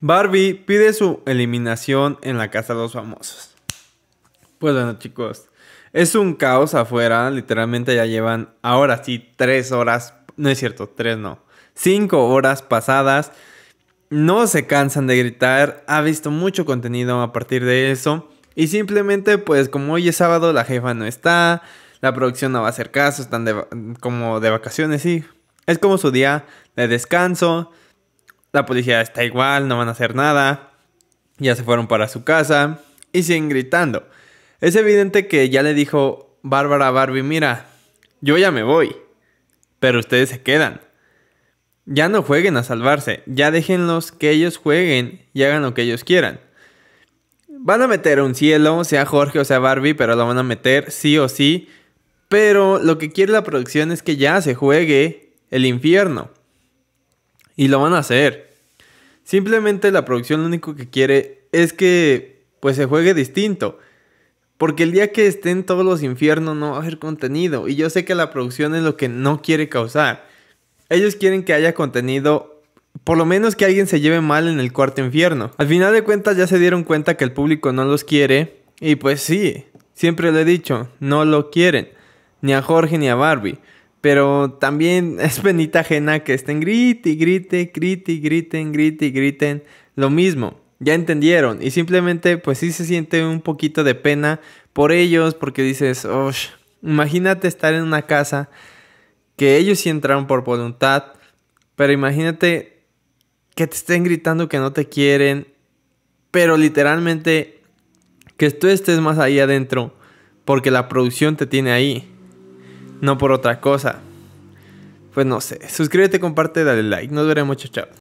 Barbie pide su eliminación en la casa de los famosos. Pues bueno, chicos, es un caos afuera. Literalmente ya llevan ahora sí tres horas. No es cierto, tres no. Cinco horas pasadas. No se cansan de gritar. Ha visto mucho contenido a partir de eso. Y simplemente, pues como hoy es sábado, la jefa no está. La producción no va a hacer caso. Están como de vacaciones, y Es como su día de descanso. La policía está igual, no van a hacer nada. Ya se fueron para su casa y siguen gritando. Es evidente que ya le dijo Bárbara a Barbie, mira, yo ya me voy, pero ustedes se quedan. Ya no jueguen a salvarse, ya déjenlos que ellos jueguen y hagan lo que ellos quieran. Van a meter un cielo, sea Jorge o sea Barbie, pero lo van a meter sí o sí. Pero lo que quiere la producción es que ya se juegue el infierno. Y lo van a hacer. Simplemente la producción lo único que quiere es que pues se juegue distinto. Porque el día que estén todos los infiernos no va a haber contenido. Y yo sé que la producción es lo que no quiere causar. Ellos quieren que haya contenido, por lo menos que alguien se lleve mal en el cuarto infierno. Al final de cuentas ya se dieron cuenta que el público no los quiere. Y pues sí, siempre lo he dicho, no lo quieren. Ni a Jorge ni a Barbie. Pero también es penita ajena que estén grit y grite, grite y griten, grite y griten. Lo mismo, ya entendieron. Y simplemente, pues sí se siente un poquito de pena por ellos, porque dices, imagínate estar en una casa que ellos sí entraron por voluntad, pero imagínate que te estén gritando que no te quieren, pero literalmente que tú estés más ahí adentro porque la producción te tiene ahí no por otra cosa. Pues no sé, suscríbete, comparte, dale like. Nos veremos, chao,